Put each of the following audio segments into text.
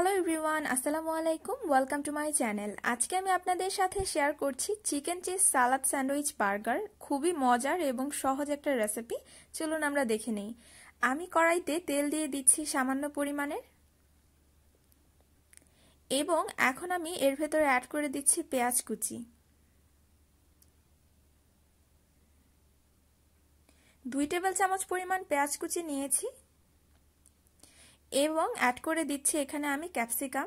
hello everyone আসসালামু আলাইকুম welcome to my channel আজকে আমি আপনাদের সাথে শেয়ার করছি chicken cheese salad sandwich burger খুবই মজার এবং সহজ একটা রেসিপি চলুন আমরা দেখে নেই আমি কড়াইতে তেল দিয়ে দিচ্ছি সামান্য পরিমাণের এবং এখন আমি এর ভেতরে অ্যাড করে দিচ্ছি পেঁয়াজ কুচি দুই টেবিল চামচ পরিমাণ পেঁয়াজ কুচি নিয়েছি এবং অ্যাড করে দিচ্ছি এখানে আমি ক্যাপসিকাম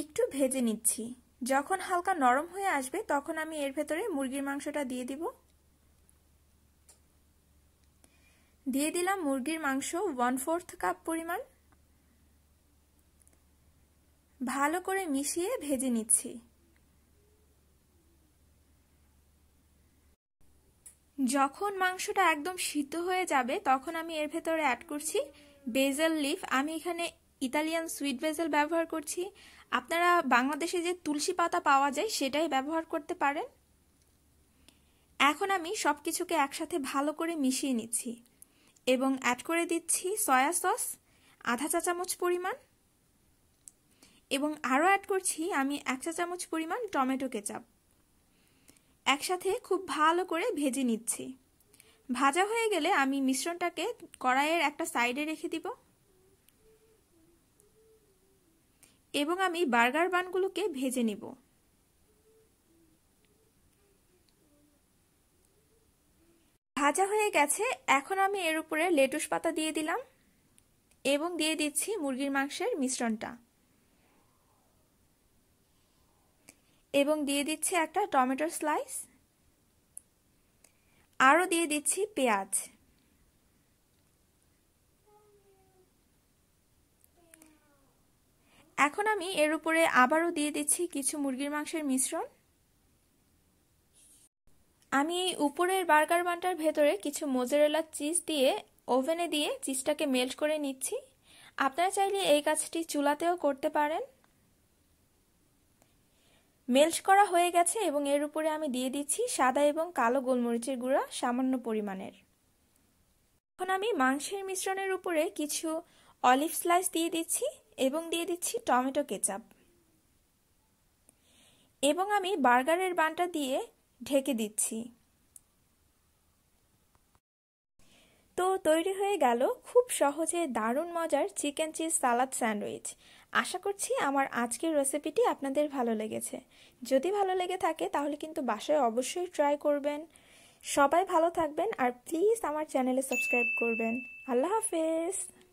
একটু ভেজে নিচ্ছি যখন হালকা নরম হয়ে আসবে তখন আমি এর ভেতরে মুরগির মাংসটা দিয়ে দিব দিয়ে দিলাম মুরগির মাংস ওয়ান ফোর্থ কাপ পরিমাণ ভালো করে মিশিয়ে ভেজে নিচ্ছি যখন মাংসটা একদম সিদ্ধ হয়ে যাবে তখন আমি এর ভেতরে অ্যাড করছি বেজেল লিফ আমি এখানে ইতালিয়ান সুইট বেজেল ব্যবহার করছি আপনারা বাংলাদেশে যে তুলসী পাতা পাওয়া যায় সেটাই ব্যবহার করতে পারেন এখন আমি সব কিছুকে একসাথে ভালো করে মিশিয়ে নিচ্ছি এবং অ্যাড করে দিচ্ছি সয়া সস আধা চা চামচ পরিমাণ এবং আরও অ্যাড করছি আমি এক চা চামচ পরিমাণ টমেটো কেচাপ একসাথে খুব ভালো করে ভেজে নিচ্ছি ভাজা হয়ে গেলে আমি মিশ্রণটাকে কড়াইয়ের একটা সাইডে রেখে দিব এবং আমি বার্গার বানগুলোকে ভেজে নিব ভাজা হয়ে গেছে এখন আমি এর উপরে লেটুস পাতা দিয়ে দিলাম এবং দিয়ে দিচ্ছি মুরগির মাংসের মিশ্রণটা এবং দিয়ে দিচ্ছি একটা টমেটো স্লাইস আরও দিয়ে দিচ্ছি পেঁয়াজ এখন আমি এর উপরে আবারও দিয়ে দিচ্ছি কিছু মুরগির মাংসের মিশ্রণ আমি এই উপরের বার্গার বানটার ভেতরে কিছু মোজারেলা চিজ দিয়ে ওভেনে দিয়ে চিজটাকে মেল্ট করে নিচ্ছি আপনারা চাইলে এই কাজটি চুলাতেও করতে পারেন মেল্ট করা হয়ে গেছে এবং এর উপরে আমি দিয়ে দিচ্ছি সাদা এবং কালো গোলমরিচের গুঁড়া সামান্য পরিমাণের এখন আমি মাংসের মিশ্রণের উপরে কিছু অলিভ স্লাইস দিয়ে দিচ্ছি এবং দিয়ে দিচ্ছি টমেটো কেচাপ এবং আমি বার্গারের বানটা দিয়ে ঢেকে দিচ্ছি তো তৈরি হয়ে গেল খুব সহজে দারুণ মজার চিকেন চিজ সালাদ স্যান্ডউইচ আশা করছি আমার আজকের রেসিপিটি আপনাদের ভালো লেগেছে যদি ভালো লেগে থাকে তাহলে কিন্তু বাসায় অবশ্যই ট্রাই করবেন সবাই ভালো থাকবেন আর প্লিজ আমার চ্যানেলে সাবস্ক্রাইব করবেন আল্লাহ হাফেজ